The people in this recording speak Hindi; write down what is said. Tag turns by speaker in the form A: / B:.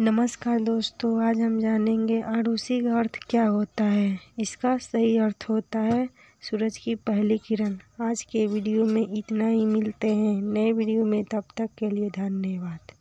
A: नमस्कार दोस्तों आज हम जानेंगे अड़ोसी का अर्थ क्या होता है इसका सही अर्थ होता है सूरज की पहली किरण आज के वीडियो में इतना ही मिलते हैं नए वीडियो में तब तक के लिए धन्यवाद